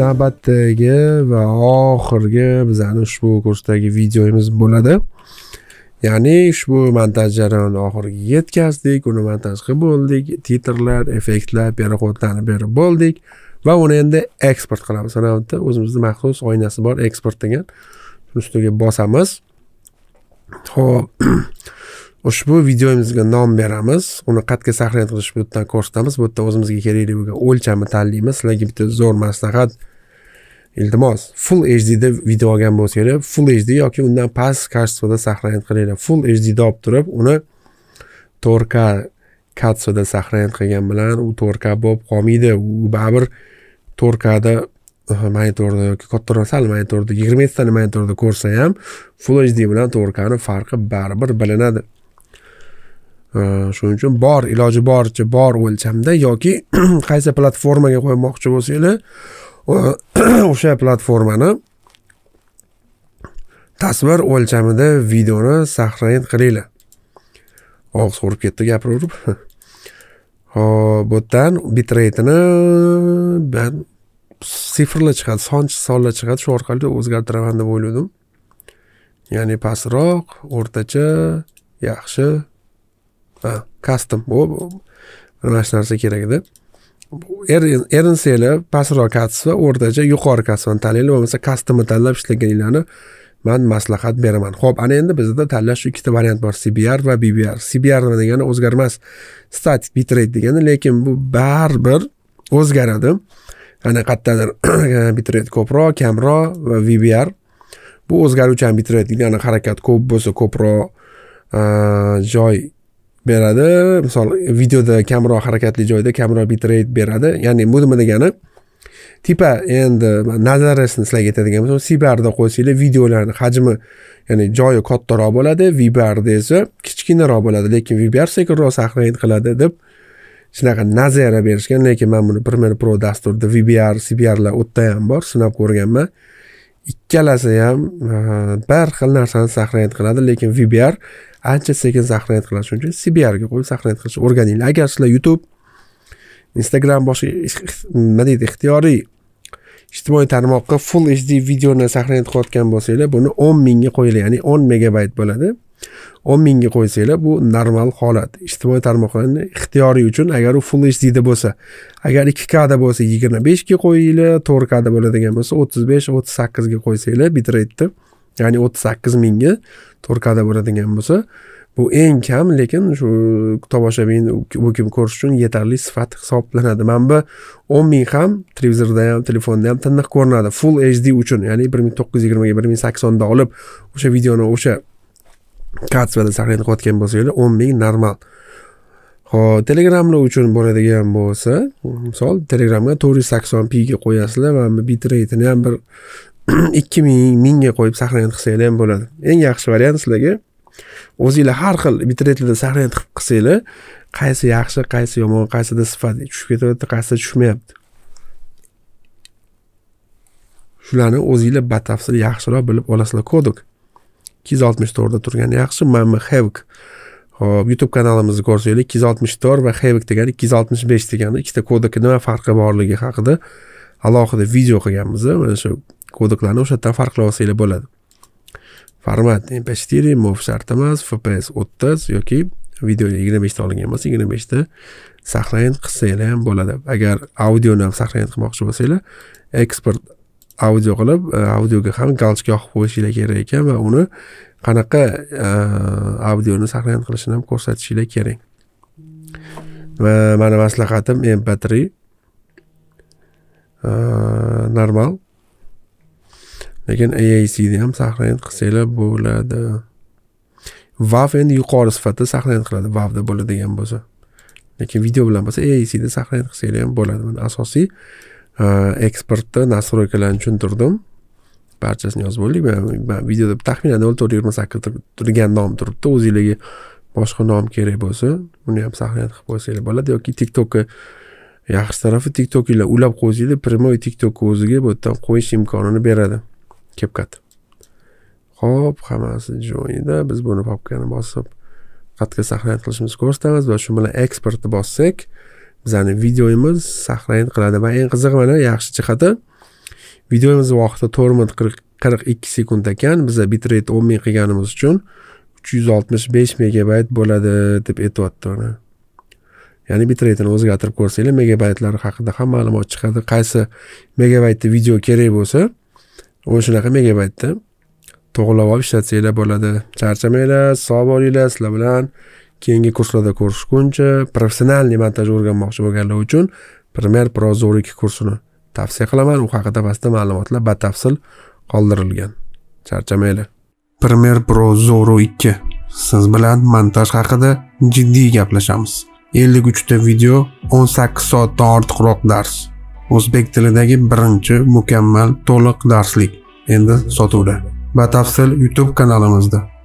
navbatdagi va oxirgi bizani ushbu kursdagi videoyimiz bo'ladi ya'ni ushbu montaj jarayonini oxiriga yetkazdik uni montaj qilib bo'ldik titrlar effektlar perexodlarni berib bo'ldik va uni endi eksport qilamiz ana yerda o'zimizni maxsus oynasi bor eksport degan ustiga bosamiz ho'p ushbu videomizga nom beramiz uni qayerga сохранять qilish bu yerdan ko'rsatamiz bu yerda o'zimizga kerakli bo'lgan o'lchamni tanlaymiz sizlarga bitta zo'r maslahat iltimos full hdda video olgan bo'lsanglar full hd yoki undan past качествоda сохранять qilinglar full hdda olib turib uni to'rt k katsada сохранять qilgan bilan u to'rt k bo'lib qolmaydi u baribir to'rt kada monitorda yoki kattaroq sal monitorda yigirma yettitani monitorda ko'rsa ham full hd bilan to'rt kani farqi baribir bilinadi shuning uchun bor iloji boricha bor o'lchamda yoki qaysi platformaga qo'ymoqchi bo'lsanglar o'sha platformani tasvir o'lchamida videoni sahrayin qilinglar og'iz qurib ketdi gapiraverib hop bu yerdan bitreytini sifrlar chiqadi son sonlar chiqadi shu orqali o'zgartiraman deb o'ylagandim ya'ni pastroq o'rtacha yaxshi kastom mana shu narsa kerak edi erinsanglar pastroq kasb va o'rtacha yuqori kasbni tanlanglar bo'lmasa kastomni tanlab ishlaganinglarni man maslahat beraman ho'p ana endi bizda tanlash ikkita variant bor cbr va bbr cbr nima degani o'zgarmas static bitrate degani lekin bu baribir o'zgaradi ana qayerdadir bitrate ko'proq kamroq va vbr bu o'zgaruvchan bitrate degani harakat ko'p bo'lsa ko'proq joy beradi misol videoda kamroq harakatli joyda kamroq bitrate beradi ya'ni bu nima degani tipa endi nazaresini sizlarga aytadigan bo'lsam sibarda qo'ysanglar videolarni hajmi ya'ni joyi kattaroq bo'ladi vibarda esa kichkinaroq bo'ladi lekin vibar sekinroq сохранить qiladi deb shunaqa nazara berishgan lekin man buni premiere pro dasturida vbr cbrlar o'tda ham bor sinab ko'rganman ikkalasi ham bir xil narsani сохранить qiladi lekin vbr ancha sekin sahnaiyat qiladi shuning uchun cbrga qo'yib sahnaiyat qilishni o'rganinglar agar sizlar youtube instagram boshqa nima deydi ixtiyoriy ijtimoiy tarmoqqa full hd videoni sahnaiyat qilayotgan bo'lsanglar buni o'n mingga qo'yinglar ya'ni o'n megabayt bo'ladi o'n mingga qo'ysanglar bu normal holat ijtimoiy tarmoqlarni ixtiyoriy uchun agar u full hdda bo'lsa agar ikki da bo'lsa yigirma beshga qo'yinglar to'rt da bo'ladigan bo'lsa o'ttiz besh o'ttiz sakkizga qo'ysanglar bitreйтni ya'ni o'ttiz sakkiz mingga turkada bo'ladigan bo'lsa bu eng kam lekin shu tomoshabin bu kim ko'rish uchun yetarli sifat hisoblanadi bu o'n ming ham televizorda ham telefonda ham tiniq ko'rinadi full hd uchun ya'ni bir ming to'qqiz yuz yigirmaga bir ming saksonda olib o'sha videoni o'sha katsvada saqlanib qolayotgan bo'lsanglar o'n ming normal ho'p telegramlar uchun bo'ladigan bo'lsa misol telegramga to'rt yuz sakson pga qo'yasizlar mana bu bitreytini ham bir ikki ming mingga qo'yib sahraniyat qilsanglar ham bo'ladi eng yaxshi variant sizlarga o'zinglar har xil bitretlarda sahraniyat qilib qilsanglar qaysi yaxshi qaysi yomon qaysida sifat tushib ketyapti qaysida tushmayapti shularni o'zinglar batafsil yaxshiroq bilib olasizlar kodok ikki yuz oltmish to'rtda turgani yaxshi manmi hevk ho'p youtube kanalimizni ko'rsanglar ikki yuz oltmish to'rt va hevik degani ikki yuz oltmish besh degani ikkita kodokni nima farqi borligi haqida alohida video qilganmiz mana shu kodeklarni o'sha olsanglar bo'ladi format mp4 mov shart emas fps o'ttiz yoki video yigirma beshta olingan bo'lsa yigirma beshta saqlayin qilsanglar ham bo'ladi agar audioni ham saqlayin qilmoqchi bo'lsanglar eksport audio qilib e, audioga ham galchka yoqib qo'yishinglar kerak ekan va uni qanaqa e, audioni saqlayin qilishini ham ko'rsatishinglar kerak va mani maslahatim mp3 e, normal lekin aacni ham saqlanib qilsanglar bo'ladi vav endi yuqori sifatda saqlaydi qiladi vavda bo'ladigan bo'lsa lekin video bilan bo'lsa aacda saqlanib qilsanglar ham bo'ladi mana asosiy e, eksportda nastroykalarni tushuntirdim barchasini yozib bo'ldik man videoda taxminan nol to'rt yigirma sakkiz turgan nom turibdi o'zinglarga boshqa nom kerak bo'lsa uni ham saqlanib qilib qo'ysanglar bo'ladi yoki tiktokka yaxshi tarafi tiktokinglar ulab qo'ysanglar прямой tiktokni o'ziga bu yerdan qo'yish imkonini beradi kepkat hop hammasi joyida biz buni papkani bosib qayerga сохранять qilishimizni ko'rsatamiz va shu bilan eksportni bossak bizani videoyimiz сохранять qiladi va eng qizig'i mana yaxshi jihati videomiz vaqti to'rt minut qirq ikki sekund ekan biza bitrate o'n ming qilganimiz uchun uch yuz oltmish besh megabayt bo'ladi deb aytyapti mana ya'ni bitreйтini o'zgartirib ko'rsanglar megabaytlar haqida ham ma'lumot chiqadi qaysi megabaytda video kerak bo'lsa u shunaqa aytdi to'g'irlab olib ishlatsanglar bo'ladi charchamanglar sog' bo'linglar sizlar bilan keyingi kurslarda ko'rishguncha professionalniy montaj o'rganmoqchi bo'lganlar uchun primer pro zo'r ikki kursini tavsiya qilaman u haqida pastda ma'lumotlar batafsil qoldirilgan charchamanglar primer pro zoru ikki siz bilan montaj haqida jiddiy gaplashamiz ellik uchta video o'n sakkiz soatdan ortiqroq dars o'zbek tilidagi birinchi mukammal to'liq darslik endi sotuvda batafsil youtube kanalimizda